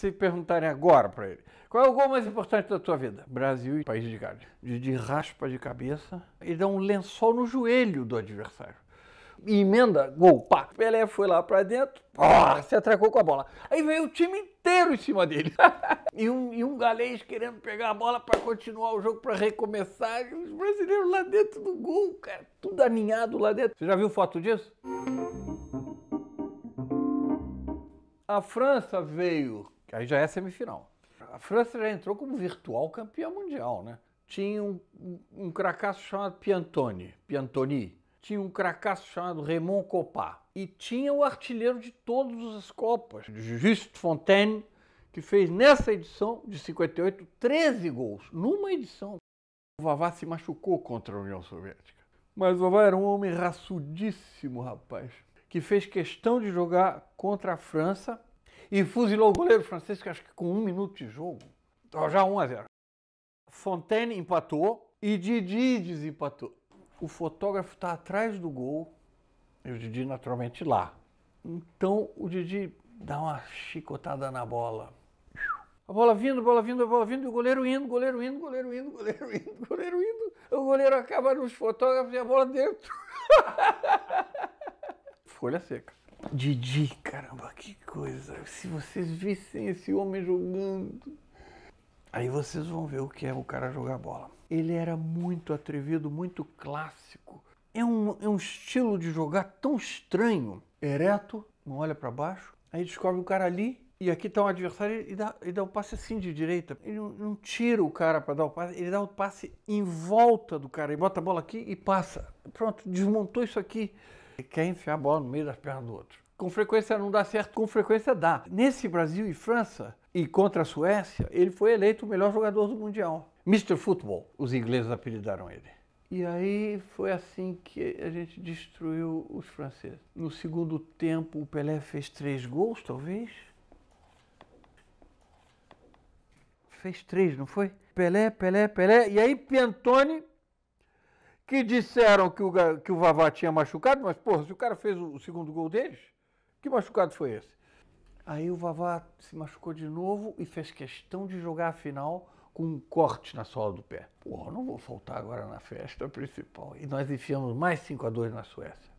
se perguntarem agora para ele, qual é o gol mais importante da tua vida? Brasil e País de Gales. De, de raspa de cabeça e dá um lençol no joelho do adversário. E emenda, gol, pá. Pelé foi lá para dentro, pá, se atracou com a bola. Aí veio o time inteiro em cima dele. e, um, e um galês querendo pegar a bola para continuar o jogo, para recomeçar. E os brasileiros lá dentro do gol, cara, tudo aninhado lá dentro. Você já viu foto disso? A França veio Aí já é semifinal. A França já entrou como virtual campeã mundial, né? Tinha um, um cracaço chamado Piantoni, Piantoni. Tinha um cracaço chamado Raymond Copá. E tinha o artilheiro de todas as Copas, Juste Fontaine, que fez nessa edição de 58 13 gols, numa edição. O Vavá se machucou contra a União Soviética. Mas o Vavá era um homem raçudíssimo, rapaz, que fez questão de jogar contra a França e fuzilou o goleiro francês, que acho que com um minuto de jogo. Já 1 a 0. Fontaine empatou e Didi desempatou. O fotógrafo está atrás do gol e o Didi naturalmente lá. Então o Didi dá uma chicotada na bola. A bola vindo, a bola vindo, a bola vindo, e o goleiro indo, goleiro indo, goleiro indo, goleiro indo, goleiro indo. O goleiro acaba nos fotógrafos e a bola dentro. Folha seca. Didi, caramba, que coisa. Se vocês vissem esse homem jogando. Aí vocês vão ver o que é o cara jogar bola. Ele era muito atrevido, muito clássico. É um, é um estilo de jogar tão estranho. Ereto, não olha para baixo. Aí descobre o cara ali. E aqui tá um adversário e dá, e dá o um passe assim de direita. Ele não, não tira o cara para dar o passe, ele dá o passe em volta do cara. e bota a bola aqui e passa. Pronto, desmontou isso aqui quer enfiar a bola no meio das pernas do outro. Com frequência não dá certo, com frequência dá. Nesse Brasil e França, e contra a Suécia, ele foi eleito o melhor jogador do Mundial. Mr. Football, os ingleses apelidaram ele. E aí foi assim que a gente destruiu os franceses. No segundo tempo, o Pelé fez três gols, talvez. Fez três, não foi? Pelé, Pelé, Pelé. E aí Piantone que disseram que o, que o Vavá tinha machucado, mas, porra, se o cara fez o, o segundo gol deles, que machucado foi esse? Aí o Vavá se machucou de novo e fez questão de jogar a final com um corte na sola do pé. Porra, não vou faltar agora na festa principal. E nós enfiamos mais 5 a 2 na Suécia.